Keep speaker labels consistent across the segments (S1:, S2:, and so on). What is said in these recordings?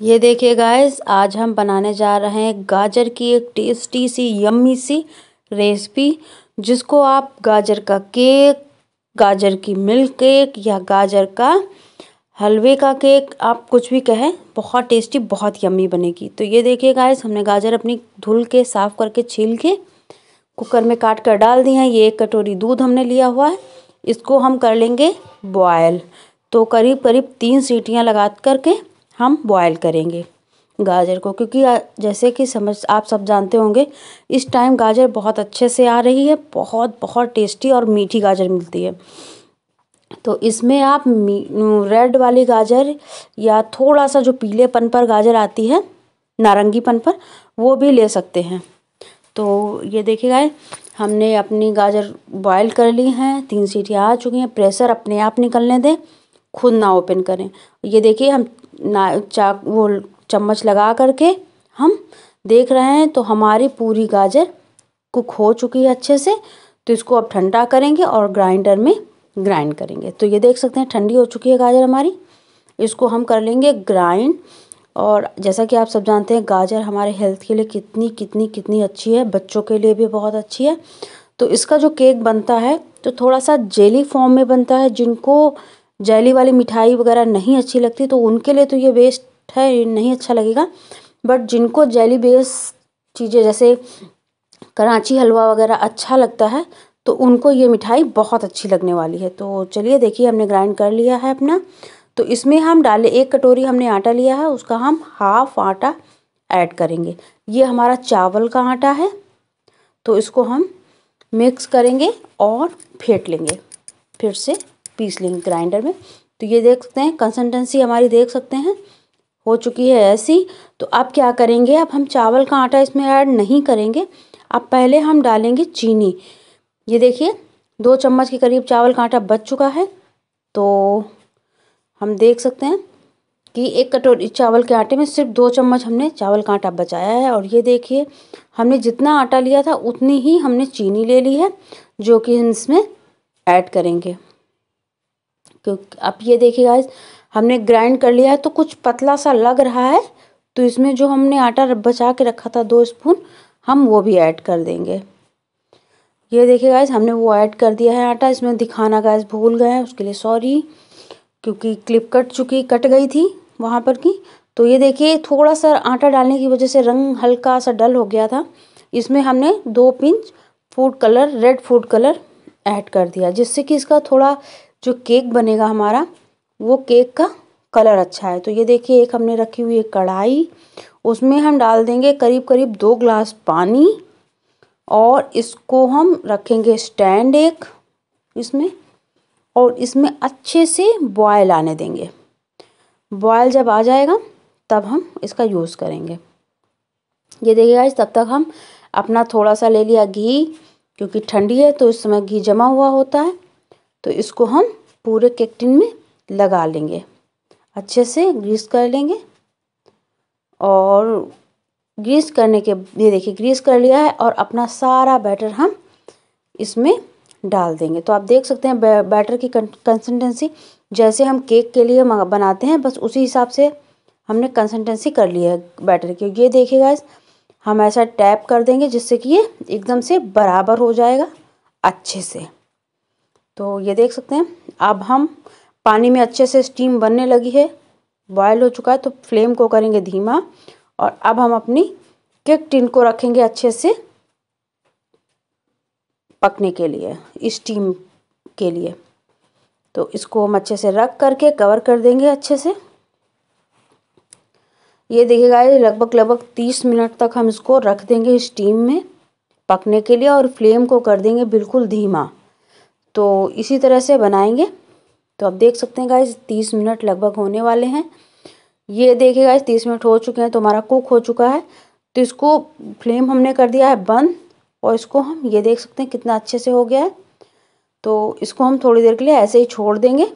S1: ये देखिए गाइस आज हम बनाने जा रहे हैं गाजर की एक टेस्टी सी यम्मी सी रेसिपी जिसको आप गाजर का केक गाजर की मिल्क केक या गाजर का हलवे का केक आप कुछ भी कहें बहुत टेस्टी बहुत यम्मी बनेगी तो ये देखिए गाइस हमने गाजर अपनी धुल के साफ़ करके छील के कुकर में काट कर डाल दी हैं ये एक कटोरी दूध हमने लिया हुआ है इसको हम कर लेंगे बॉयल तो करीब करीब तीन सीटियाँ लगा करके हम बॉयल करेंगे गाजर को क्योंकि जैसे कि समझ आप सब जानते होंगे इस टाइम गाजर बहुत अच्छे से आ रही है बहुत बहुत टेस्टी और मीठी गाजर मिलती है तो इसमें आप रेड वाली गाजर या थोड़ा सा जो पीलेपन पर गाजर आती है नारंगीपन पर वो भी ले सकते हैं तो ये देखिएगा हमने अपनी गाजर बॉयल कर ली हैं तीन सीटियाँ आ चुकी हैं प्रेशर अपने आप निकलने दें खुद ना ओपन करें ये देखिए हम ना चाक वो चम्मच लगा करके हम देख रहे हैं तो हमारी पूरी गाजर कुक हो चुकी है अच्छे से तो इसको अब ठंडा करेंगे और ग्राइंडर में ग्राइंड करेंगे तो ये देख सकते हैं ठंडी हो चुकी है गाजर हमारी इसको हम कर लेंगे ग्राइंड और जैसा कि आप सब जानते हैं गाजर हमारे हेल्थ के लिए कितनी कितनी कितनी अच्छी है बच्चों के लिए भी बहुत अच्छी है तो इसका जो केक बनता है तो थोड़ा सा जेली फॉर्म में बनता है जिनको जैली वाली मिठाई वगैरह नहीं अच्छी लगती तो उनके लिए तो ये बेस्ट है नहीं अच्छा लगेगा बट जिनको जैली बेस चीज़ें जैसे कराची हलवा वगैरह अच्छा लगता है तो उनको ये मिठाई बहुत अच्छी लगने वाली है तो चलिए देखिए हमने ग्राइंड कर लिया है अपना तो इसमें हम डाले एक कटोरी हमने आटा लिया है उसका हम हाफ आटा ऐड करेंगे ये हमारा चावल का आटा है तो इसको हम मिक्स करेंगे और फेंट लेंगे फिर से पीस लेंगे ग्राइंडर में तो ये देख सकते हैं कंसिस्टेंसी हमारी देख सकते हैं हो चुकी है ऐसी तो अब क्या करेंगे अब हम चावल का आटा इसमें ऐड नहीं करेंगे अब पहले हम डालेंगे चीनी ये देखिए दो चम्मच के करीब चावल का आटा बच चुका है तो हम देख सकते हैं कि एक कटोरी चावल के आटे में सिर्फ दो चम्मच हमने चावल का आटा बचाया है और ये देखिए हमने जितना आटा लिया था उतनी ही हमने चीनी ले ली है जो कि हम इसमें ऐड करेंगे क्योंकि आप ये देखिए गाइस हमने ग्राइंड कर लिया है तो कुछ पतला सा लग रहा है तो इसमें जो हमने आटा बचा के रखा था दो स्पून हम वो भी ऐड कर देंगे ये देखिए गाइस हमने वो ऐड कर दिया है आटा इसमें दिखाना गाइस भूल गए हैं उसके लिए सॉरी क्योंकि क्लिप कट चुकी कट गई थी वहाँ पर की तो ये देखिए थोड़ा सा आटा डालने की वजह से रंग हल्का सा डल हो गया था इसमें हमने दो pinch food colour red food colour add कर दिया जिससे कि इसका थोड़ा जो केक बनेगा हमारा वो केक का कलर अच्छा है तो ये देखिए एक हमने रखी हुई है कढ़ाई उसमें हम डाल देंगे करीब करीब दो ग्लास पानी और इसको हम रखेंगे स्टैंड एक इसमें और इसमें अच्छे से बॉयल आने देंगे बॉयल जब आ जाएगा तब हम इसका यूज़ करेंगे ये देखिए इस तब तक हम अपना थोड़ा सा ले लिया घी क्योंकि ठंडी है तो इस समय घी जमा हुआ होता है तो इसको हम पूरे केक्टिन में लगा लेंगे अच्छे से ग्रीस कर लेंगे और ग्रीस करने के ये देखिए ग्रीस कर लिया है और अपना सारा बैटर हम इसमें डाल देंगे तो आप देख सकते हैं बैटर की कंसिस्टेंसी जैसे हम केक के लिए बनाते हैं बस उसी हिसाब से हमने कंसिस्टेंसी कर ली है बैटर की ये देखिएगा हम ऐसा टैप कर देंगे जिससे कि ये एकदम से बराबर हो जाएगा अच्छे से तो ये देख सकते हैं अब हम पानी में अच्छे से स्टीम बनने लगी है बॉयल हो चुका है तो फ्लेम को करेंगे धीमा और अब हम अपनी केक टिन को रखेंगे अच्छे से पकने के लिए स्टीम के लिए तो इसको हम अच्छे से रख करके कवर कर देंगे अच्छे से ये देखिएगा ये लगभग लगभग तीस मिनट तक हम इसको रख देंगे स्टीम में पकने के लिए और फ्लेम को कर देंगे बिल्कुल धीमा तो इसी तरह से बनाएंगे तो आप देख सकते हैं गाइज तीस मिनट लगभग होने वाले हैं ये देखिए गाइज तीस मिनट हो चुके हैं तो हमारा कुक हो चुका है तो इसको फ्लेम हमने कर दिया है बंद और इसको हम ये देख सकते हैं कितना अच्छे से हो गया है तो इसको हम थोड़ी देर के लिए ऐसे ही छोड़ देंगे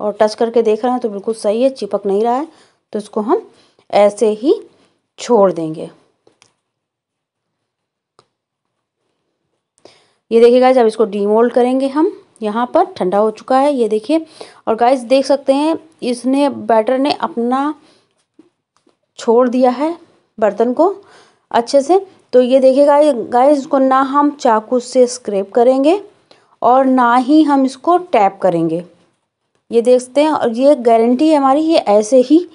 S1: और टच करके देख रहे हैं तो बिल्कुल सही है चिपक नहीं रहा है तो इसको हम ऐसे ही छोड़ देंगे ये देखिए गाइज अब इसको डीमोल्ड करेंगे हम यहाँ पर ठंडा हो चुका है ये देखिए और गाइज देख सकते हैं इसने बैटर ने अपना छोड़ दिया है बर्तन को अच्छे से तो ये देखिएगा गाइज इसको ना हम चाकू से स्क्रेप करेंगे और ना ही हम इसको टैप करेंगे ये देखते हैं और ये गारंटी है हमारी ये ऐसे ही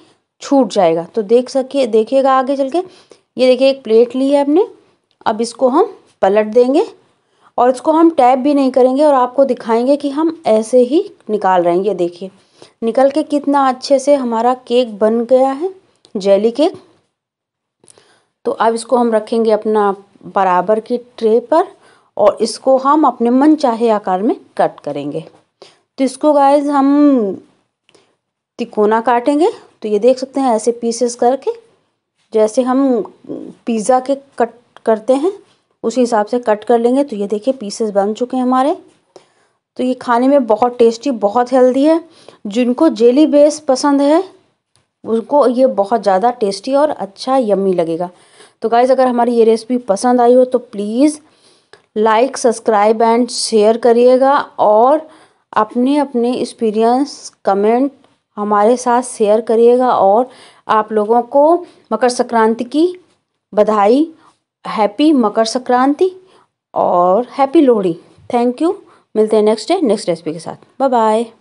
S1: छूट जाएगा तो देख सके देखिएगा आगे चल के ये देखिए एक प्लेट ली है हमने अब इसको हम पलट देंगे और इसको हम टैप भी नहीं करेंगे और आपको दिखाएंगे कि हम ऐसे ही निकाल रहे हैं ये देखिए निकल के कितना अच्छे से हमारा केक बन गया है जेली केक तो अब इसको हम रखेंगे अपना बराबर की ट्रे पर और इसको हम अपने मन चाहे आकार में कट करेंगे तो इसको गाइज हम तिकोना काटेंगे तो ये देख सकते हैं ऐसे पीसेस करके जैसे हम पिज़्ज़ा के कट करते हैं उसी हिसाब से कट कर लेंगे तो ये देखिए पीसेस बन चुके हैं हमारे तो ये खाने में बहुत टेस्टी बहुत हेल्दी है जिनको जेली बेस पसंद है उनको ये बहुत ज़्यादा टेस्टी और अच्छा यम्मी लगेगा तो गाइज़ अगर हमारी ये रेसिपी पसंद आई हो तो please like subscribe and share करिएगा और अपने अपने एक्सपीरियंस कमेंट हमारे साथ शेयर करिएगा और आप लोगों को मकर संक्रांति की बधाई हैप्पी मकर संक्रांति और हैप्पी लोहड़ी थैंक यू मिलते हैं नेक्स्ट डे नेक्स्ट रेसिपी के साथ बाय बाय